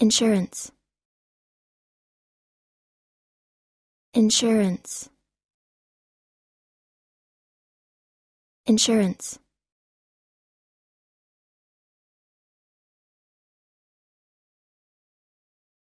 Insurance Insurance Insurance